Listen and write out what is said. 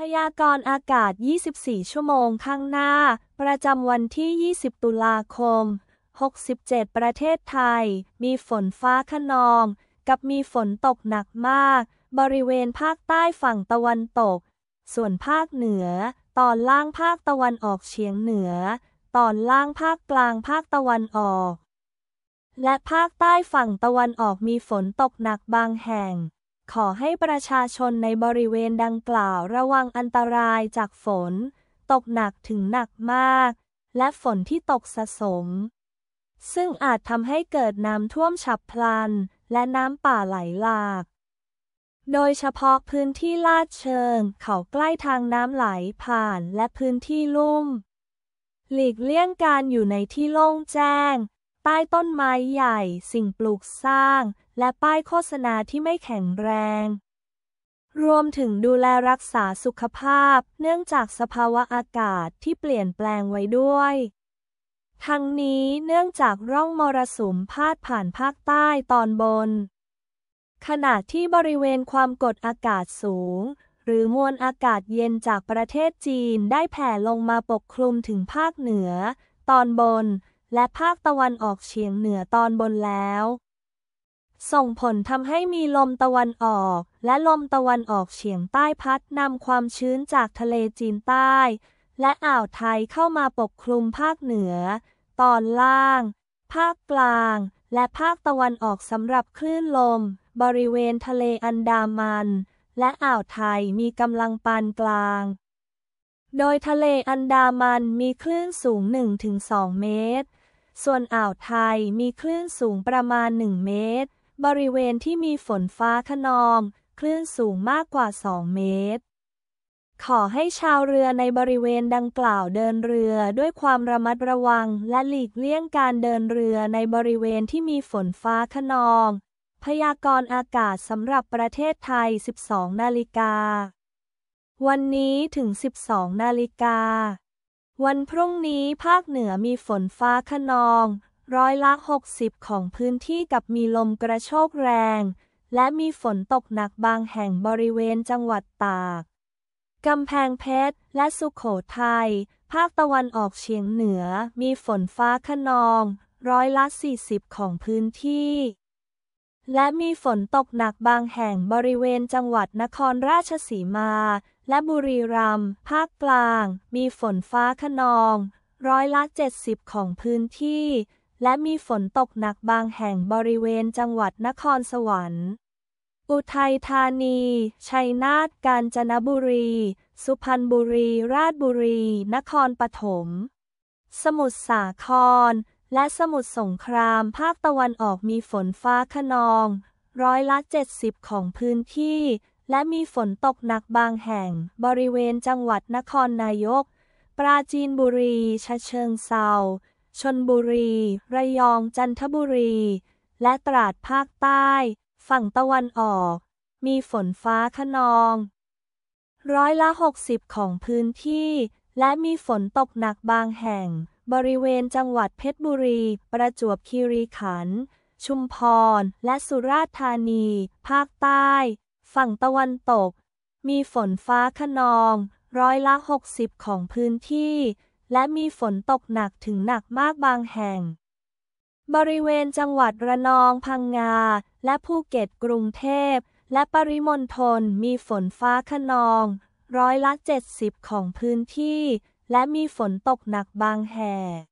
พยากรณ์อากาศ 24 ชั่วโมงข้างหน้า ประจำวันที่ 20 ตุลาคม 67 ประเทศไทย มีฝนฟ้าขนอง กับมีฝนตกหนักมาก บริเวณภาคใต้ฝั่งตะวันตก ส่วนภาคเหนือ ตอนล่างภาคตะวันออกเฉียงเหนือ ตอนล่างภาคกลางภาคตะวันออก และภาคใต้ฝั่งตะวันออกมีฝนตกหนักบางแห่งขอให้ประชาชนในบริเวณดังกล่าวระวังอันตรายจากฝน ตกหนักถึงหนักมาก และฝนที่ตกสะสม ซึ่งอาจทำให้เกิดน้ำท่วมฉับพลันและน้ำป่าไหลหลาก โดยเฉพาะพื้นที่ลาดเชิง เขาใกล้ทางน้ำไหลผ่านและพื้นที่ลุ่ม หลีกเลี่ยงการอยู่ในที่โล่งแจ้งใต้ต้นไม้ใหญ่ สิ่งปลูกสร้าง และป้ายโฆษณาที่ไม่แข็งแรง รวมถึงดูแลรักษาสุขภาพเนื่องจากสภาวะอากาศที่เปลี่ยนแปลงไว้ด้วย ทั้งนี้เนื่องจากร่องมรสุมพาดผ่านภาคใต้ตอนบน ขณะที่บริเวณความกดอากาศสูง หรือมวลอากาศเย็นจากประเทศจีนได้แผ่ลงมาปกคลุมถึงภาคเหนือ ตอนบนและภาคตะวันออกเฉียงเหนือตอนบนแล้ว ส่งผลทำให้มีลมตะวันออกและลมตะวันออกเฉียงใต้พัดนำความชื้นจากทะเลจีนใต้ และอ่าวไทยเข้ามาปกคลุมภาคเหนือ ตอนล่าง ภาคกลาง และภาคตะวันออกสำหรับคลื่นลม บริเวณทะเลอันดามัน และอ่าวไทยมีกำลังปานกลาง โดยทะเลอันดามันมีคลื่นสูง 1-2 เมตรส่วนอ่าวไทยมีคลื่นสูงประมาณ1เมตร บริเวณที่มีฝนฟ้าขนอง คลื่นสูงมากกว่า2เมตร ขอให้ชาวเรือในบริเวณดังกล่าวเดินเรือด้วยความระมัดระวังและหลีกเลี่ยงการเดินเรือในบริเวณที่มีฝนฟ้าขนอง พยากรณ์อากาศสำหรับประเทศไทย 12นาฬิกา วันนี้ถึง 12นาฬิกาวันพรุ่งนี้ภาคเหนือมีฝนฟ้าขนอง ร้อยละ60ของพื้นที่กับมีลมกระโชกแรง และมีฝนตกหนักบางแห่งบริเวณจังหวัดตาก กำแพงเพชรและสุขโขทยัยภาคตะวันออกเฉียงเหนือ มีฝนฟ้าขนอง ร้อยละ40 ของพื้นที่ และมีฝนตกหนักบางแห่งบริเวณจังหวัดนครราชสีมาและบุรีรัมย์ภาคกลาง มีฝนฟ้าขนอง ร้อยละ70ของพื้นที่ และมีฝนตกหนักบางแห่งบริเวณจังหวัดนครสวรรค์อุทัยธานี ชัยนาทกาญจนบุรี สุพรรณบุรีราชบุรี นครปฐมสมุทรสาคร และสมุทรสงครามภาคตะวันออกมีฝนฟ้าขนอง ร้อยละ70ของพื้นที่และมีฝนตกหนักบางแห่ง บริเวณจังหวัดนครนายก ปราจีนบุรีชะเชิงเซาชนบุรี ระยองจันทบุรี และตราดภาคใต้ ฝั่งตะวันออก มีฝนฟ้าขนอง ร้อยละ60ของพื้นที่ และมีฝนตกหนักบางแห่ง บริเวณจังหวัดเพชรบุรี ประจวบคีรีขันธ์ ชุมพร และสุราษฎร์ธานี ภาคใต้ฝั่งตะวันตก มีฝนฟ้าขนอง ร้อยละ 60 ของพื้นที่ และมีฝนตกหนักถึงหนักมากบางแห่ง บริเวณจังหวัดระนองพังงา และภูเก็ตกรุงเทพและปริมณฑลมีฝนฟ้าขนอง ร้อยละ70ของพื้นที่ และมีฝนตกหนักบางแห่ง